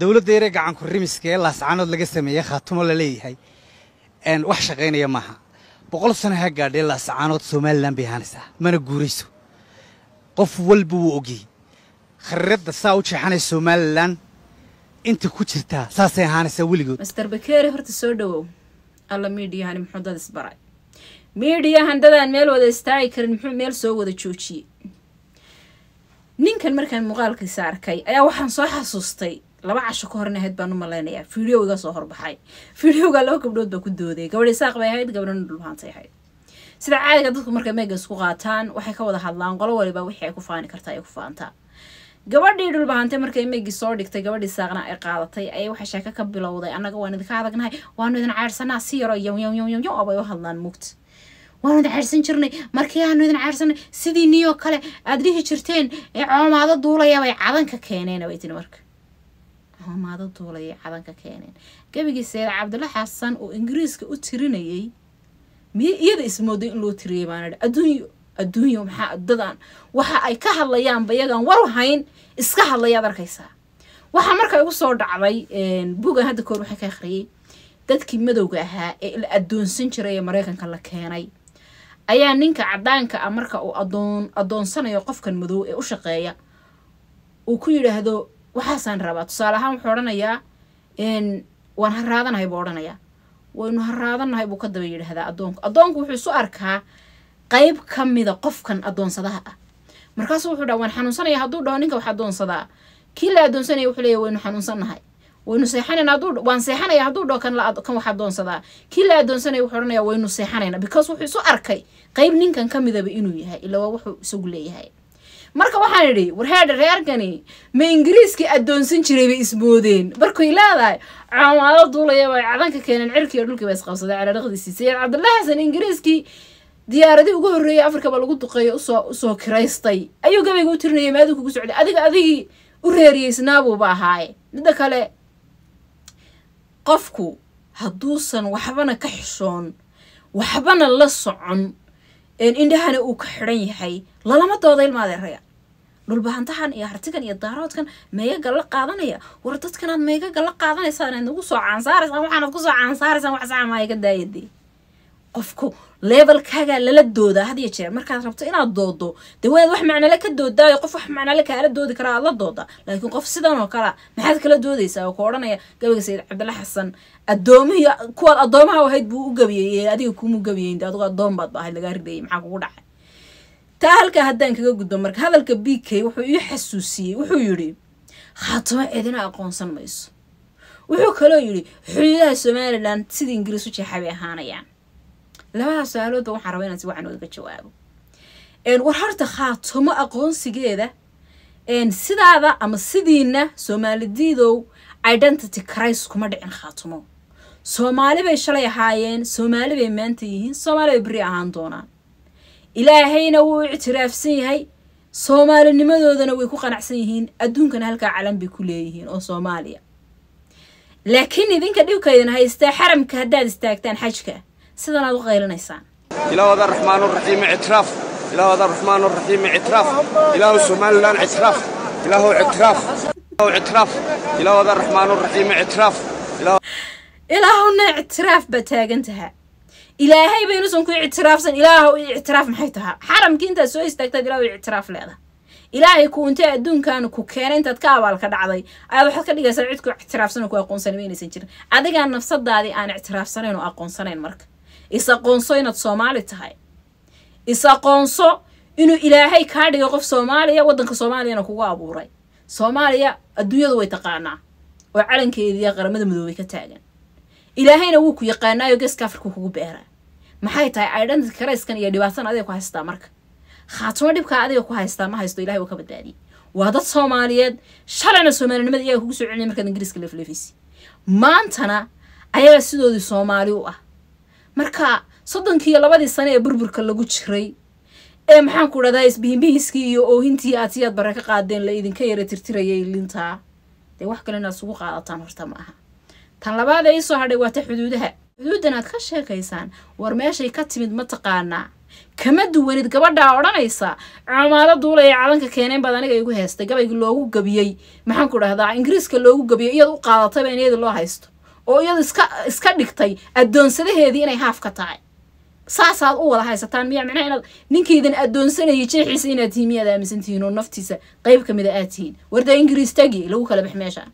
dowladda yare gacanku rimiska ee laascaanood laga sameeye khaatumo la leeyahay wax shaqaynaya maaha boqol sano ha gaadhee laascaanood somalilan bay ahaanaysaa mana guurayso qof walba wuu ogyey khariradda saa u jeexanay somalilan inta ku jirtaa saasay ahaanaysaa weligood master bakeeri horta soo dhowow alla miidhiyahani muxuu dad isbaray miidhiyahan dadaan meel wada istaagi karin muxuu meel soo wada joojiyey ninkan markaan muuqaalkiisa arkay ayaa waxaan soo xasuustay laba casho ka horn ahayd baan u malaynayaa videoga soo horbaxay videoga laba gabdhood baa ku dooday gabadha saaq bay ahayd gabdhana dhulbaantay ahayd sida caadiga dadku markay meega isku qaataan waxay ka wada hadlaan qolo waliba wixii ay ku faani kartaa ay ku faantaa gabadhii dhulbahantay markay meegi soo dhigtay gabadhii saaqna ay qaadatay ayay waxay sheeko ka bilowday annaga waan idinka adagnahay waanu idin ceersanaa si yaro yamyamyamyamyam oo bay u hadlaan muugta waanu idin ceersan jirnay markii aanu idin ceersanay sidiinii oo kale aad dhihi jirteen ee coomaado duulayabay cadanka keeneen bay marka xumaado tuulaya cadanka keeneen gebigii seed cabdilla xasan oo ingiriiska u tirinayay miy iyada ismooday in loo tiriyay baanadhi adduunyo adduunyo maxaa dadan waxa ay ka hadlayaanba iyagaan waru hayn iska hadlayaad arkaysaa waxaa marka igu soo dhacday bugan hadda koor waxaa ka akhriyey dadkii madowga ahaa ee la addoonsan jiray ee maraykanka la keenay ayaa ninka cadaanka ah marka uu adoon adoonsanayo qofkan madow ee u shaqeeya uu ku yidhaahdo waxaasaan rabaa tusaale ahaan wuxuu odhanayaa waan ha raadanahay buu odhanayaa waynu haraadanahay buu ka daba yidhaahdaa addoonku addoonku wuxuu isu arkaa qayb ka mida qofkan addoonsadaha ah markaasu wuxuu dhaa waan xanuunsanayaa hadduu dhaho ninka wax addoonsadaa kii la addoonsanaya wuxuu leeyahy waynu xanuunsannahay waynu seexanayna hadduu waan seexanaya hadduu dhaho kan kan wax addoonsadaa kii la addoonsanaya wuxuu odhanayaa waynu seexanayna because wuxuu isu arkay qayb ninkan ka midaba inuu yahay ilaa waa wuxuu isagu leeyahay marka waxaan idhi warheedha reerkani ma ingiriiskii addoonsan jiray bay ismoodeen markuy leedahay coomaado duulaya bay cadanka keeneen cirkiiyo dhulkii baa isqabsadeen caraaqdiisii sayid xasan ingiriiskii diyaaradii ugu horreeyay afrikaba lagu duqeeyo usoo usoo kiraystay ayuu gabayga u tirinayay maadu kugu socday adiga adigii u reeriyeysnaabuuba ahaay midda kale qofku hadduusan waxbana ka xishoon waxbana la socon indhahana uu ka xidhan yahay lalama dooda ilma adeeraya dhulbahantahan iyo hartigan iyo daaroodkan meegaga la qaadanaya war dadkanaad meegaga la qaadanaysaan ad nagu soo caansaaraysaan waxaanad kusoo caansaaraysaan wax sacamaa iga qofku levelkaagaa lala dooda had iyo jeer markaad rabto inaad doodo dee waad wax macnale ka doodaayo qof wax macnale kaala doodi karaa aad la doodaa laakiin qof sidan oo kalea maxaad kala doodaysaa oo ku odhanaya gabayga sayid cabdilla xasan addoomihii kuwaad addoomaha ahayd buu u gabiyey adiga kuumuu gabiyeyn dee adugu addoon baad ahayd lagaa ridayay maxaa kugu dhacay taa halkaa haddaan kaga gudbo marka hadalka b k wuxuu ii xasuusiyey wuxuu yidhi khaatimo cidina aqoonsan mayso wuxuu kaloo yidhi xuduudaha somalilan sidii ingiriis u jeexa bay ahaanayaan labadaas su-aaloodba waxaan rabaa inaan si wacan ogaga jawaabo war horta khaatimo aqoonsigeeda sidaada ama sidiina soomaalidiidow identity crise kuma dhicin khaatimo soomaali bay shalay ahaayeen soomaali bay maanta yihiin soomaali bay beri ahaan doonaan ilaahayna wuu ictiraafsan yahay soomaalinimadoodana way ku qanacsan yihiin adduunkana halkaa calan bay ku leeyihiin oo soomaaliya laakiin idinka dhibkaydin haystaa xaramka haddaad istaagtaan xajka sidanaad u qaylinaysaan إله هذا الرحمن الرحيم اعتراف raxmaan هذا ictiraaf ilaah اعتراف إله سومال لان اعتراف إله اعتراف إله اعتراف إله هذا الرحمن الرحيم اعتراف ilaahay baynuusan ku ictiraafsan ilaahow ictiraaf maxay tahaa xaramkii intaad soo istaagtaad ilaah ictiraaf leedah ilaahay ku untee adduunkan ku keena intaad ka abaalka dhacday ayaa waxaad ka dhigaysaa cidku ictiraafsan ku aqoonsan maynaysan jirin adigaa nafsadaadii aan ictiraafsanayn oo aqoonsanayn marka is aqoonso inaad soomaali tahay is aqoonso inuu ilaahay kaa dhigay qof soomaaliya waddanka soomaaliyana kugu abuuray soomaaliya adduunyadu way taqaanaa oo calankeediiya qaramada madoobay ka taagan ilaahayna wuu ku yaqaanaayo geeska afrika kugu beera maxay tahay caydhanti karayskan iyo dhibaatan adiga ku haystaa marka khaatumo dhibkaa adiga ku haystaa ma haysto ilahay waa ka badbaadiyey waa dad soomaaliyeed shalayna soomaalinimada iyaga kugu soo celinaya markaad ingiriiska leefleefaysi maantana ayaga sidoodii soomaali u ah marka soddonkii iyo labadii sane ee burburka lagu jiray ee maxaan ku dhahdaa isbihinbihiskii iyo oohintii aatiyaad bare ka qaadeen la idinka yara tirtirayay lintaa dee wax kale inaad isugu qaadataan horta ma aha tan labaadee ii soo hadhay waata xuduudaha xuduuddan ka sheekaysaan war meeshay ka timid ma taqaanaa kama duwanid gabadhaa odhanaysa cumaado duula ee cadanka keeneen baad aniga igu heestay gabayga loogu gabiyey maxaan ku dhahdaa ingiriiska loogu gabiyey iyad u qaadatayba in iyada loo haysto oo iyad iska iska dhigtay addoonsadaheedii inay haafka ka tahay saasaad u wada haysataan miya micnaha inaad ninkaydan addoonsanayay jeexiisa inaad tihiin miyaad aaminsantihiin oo naftiisa qayb ka mida ah aad tihiin warda dee ingiriis tagi lagu kala bax meesha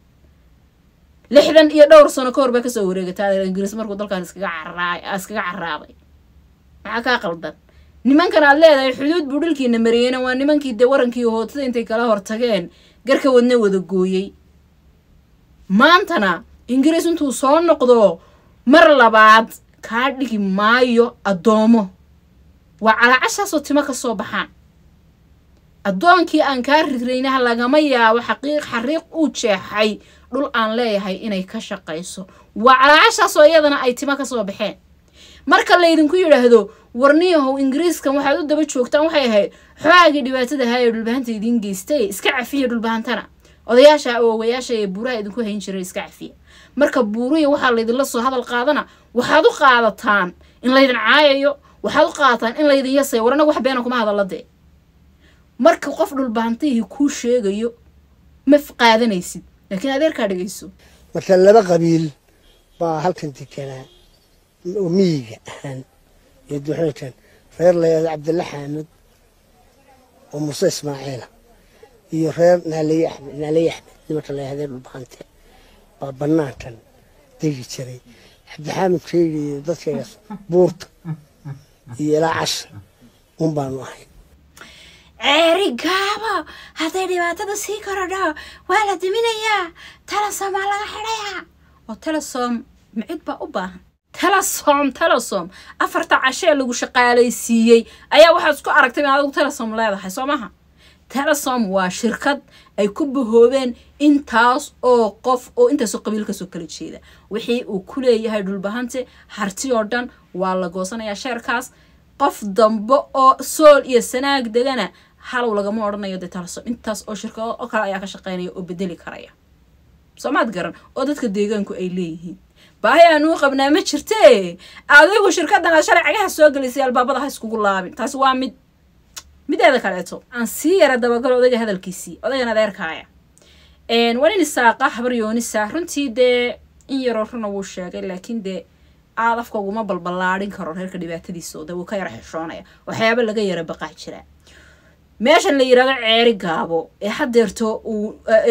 lixdan iyo dhowr sano ka hor baa kasoo wareegatay adeer ingiriis markuu dalkan iskaga caraa ah iskaga caraabay maxaa kaa qaldan nimankan aada leedahay xuduud buu dhilkiina mariyeyna waa nimankii dee warankii hootada intay kala hortageen garka wadna wada gooyey maantana ingiriis intuu soo noqdo mar labaad kaa dhigi maayo addoomo waa calaacashaasoo timo ka soo baxaan addoonkii aan kaa rigraynah lagama yaabo xaqiiq xariiq uu jeexay dhul aan leeyahay inay ka shaqayso waa calaacashaasoo iyadana ay timo ka soo baxeen marka laydinku yidhaahdo warniyahow ingiriiskan waxaad u daba joogtaan waxay ahayd xogaagii dhibaatada ahaa dhulbahanta idiin geystay iska cafiya dhulbahantana odayaasha awowayaasha ee buuraha idinku hayn jira iska cafiya marka buuriya waxaa laydinla soo hadal qaadana waxaad u qaadataan in laydin caayayo waxaad u qaadataan in laydin yasay war wax beena kuma hadalladee marka qof dhulbaantihii kuu sheegayo ma qaadanaysid laakiin adeerkaa dhegayso marka laba qabiil baa halkan deganaa oo miyiga ahaan iyo duxootan reer layaado cabdilla xaamid oo muuse ismaaciila iyo reer naaley axmed naalaye axmed nimanka layaadee dhulbaante baa banaankan degi jiray cabdixaamed keegi iyo buurta iyo ilaa casha un baanu ahayn ceeri gaabo hadday dhibaatada sii korodho waa la diminayaa aa laga xidhayaa oo oh, talasom micid baa u baahan talasom talasom afarta cashee lagu shaqaalaysiiyey ayaa waxaad isku aragtay in adigu talasom leedahay soo maha talasom waa shirkad ay ku bahoobeen intaas oo qof oo intaasoo qabiil kasoo kala jeeda wixii uu ku leeyahay dhulbahante harti oo dhan waa la goosanayaa sheerkaas qof dambe oo sool iyo sanaag degana halow lagama odhanayo dee taalaso intaas oo shirka oo kale ayaa ka shaqeynaya oo bedeli karaya soomaad garan oo dadka deegaanku ay leeyihiin baahi aan uu qabnaa ma jirtee adigu shirkadan aad shalay cagaha soo gelisay albaabada ha iskugu laabin taasi waa mid mideeda kaleeto aan sii yara dabagalo odayga hadalkiisii odaygan adeerkaaya waa nin isaaqa runtii dee in yaroo runa wuu sheegay laakiin dee aad afka uguma balballaadhin karo reerka dhibaatadiisa dee wuu ka yara xishoonaya waxyaaba laga yara baqaa jiraa meeshan la yidhahdo ceeri gaabo ee haddeerto uu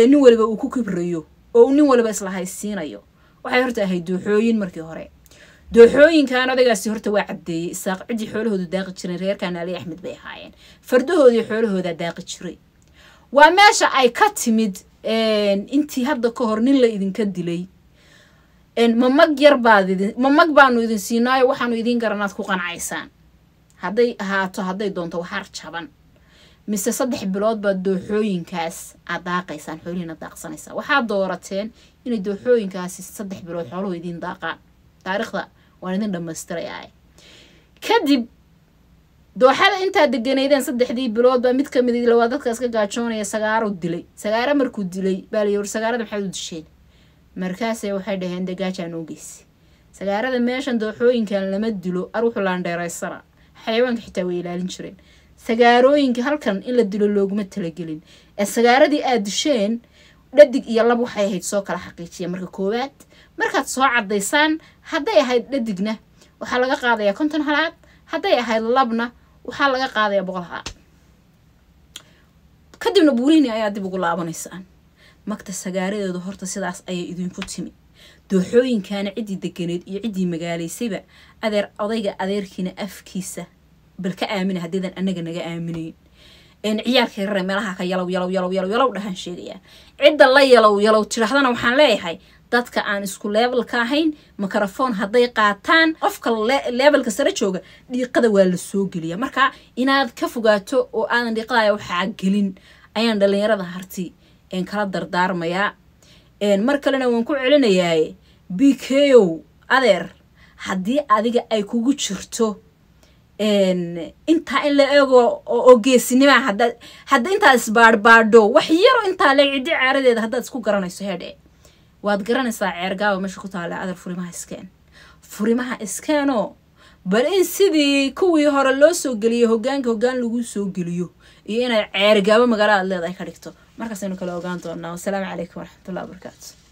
nin waliba uu ku kibrayo oo uu nin waliba isla haysiinayo waxay horta ahayd dooxooyin markii hore dooxooyinkan odaygaasi horta waa caddeeyey isaaq ciddii xoolahoodu daaqi jireen reerkaan ali axmed bay ahaayeen fardahoodii xoolahoodaa daaqi jiray waa meesha ay ka timid intii hadda ka hor nin la idinka dilay mamag yarbaad baanu idin siinaayo waxaanu idin garanaad ku qancaysaan hadday ahaato hadday doonto waxaar jaban mise saddex bilood baa dooxooyinkaas aad daaqaysaan xoolihiina daaqsanaysaa waxaad doorateen inay dooxooyinkaasi saddex bilood xooluhu idiin daaqaan taariikhda waan idin dhammaystirayaa kadib dooxada intaa deganaydeen saddexdii bilood baa mid kamid mid lawaa dadkaas ka gaajoonaya sagaaruu dilay sagaaro markuu dilay baa layihi sagaarada maxaad u disheen markaasay waxay dhaheen dagaajaan oogeysa sagaarada meeshan dooxooyinkan lama dilo ar wuxuu laandheeraysana xayawaanka xitaa way ilaalin jireen sagaarooyinka halkan in la dilo looguma talagelin ee sagaaradii aad disheen dhadig iyo lab waxay ahayd soo kala xaqiijiya marka koowaad markaad soo cadaysaan hadday ahayd dhadigna waxaa laga qaadayaa konton halaad hadday ahayd labna waxaa laga qaadayaa boqol halaad kadibna buurihini ayaa dib ugu laabanaysaan magta sagaaradeedu horta sidaas ayay idinku timi dooxooyinkaana ciddii deganeed iyo ciddii magaalaysayba adeer odayga adeerkiina afkiisa bal ka aamina haddaydan annaga naga aaminayn ciyaarka yarare meelaha ka yalow yalow yalow yalow yalow dhahaan sheegayaa cidda la yalow yalow tidhaahdana waxaan leeyahay dadka aan isku leebelka ahayn mikrofoon hadday qaataan qofka leebelka sare jooga dhiiqada waa lasoo geliya marka inaad ka fogaato oo aadan dhiiqadaya waxaa gelin ayaan dhallinyarada harti een kala dardaarmayaa een mar kalena waan ku celinayaaye b k adeer haddii adiga ay kugu jirto intaa in la eego oo geesinima haddaad hadda intaad isbaadhbaadho wax yaro intaa le ciddi caaradeeda haddaad isku garanayso heedhe waad garanaysaa ceergaawa meesha ku taalla adar furimaha iskeen furimaha iskeenoo bal in sidii kuwii hore loo soo geliyo hogaanka hogaan lagu soo geliyo iyo inaad ceergaabo magaaladaad leedahay ka dhigto markaasaynu kala ogaan doonaa wasalaamu calaykum waraxmatullahi wabarakaatu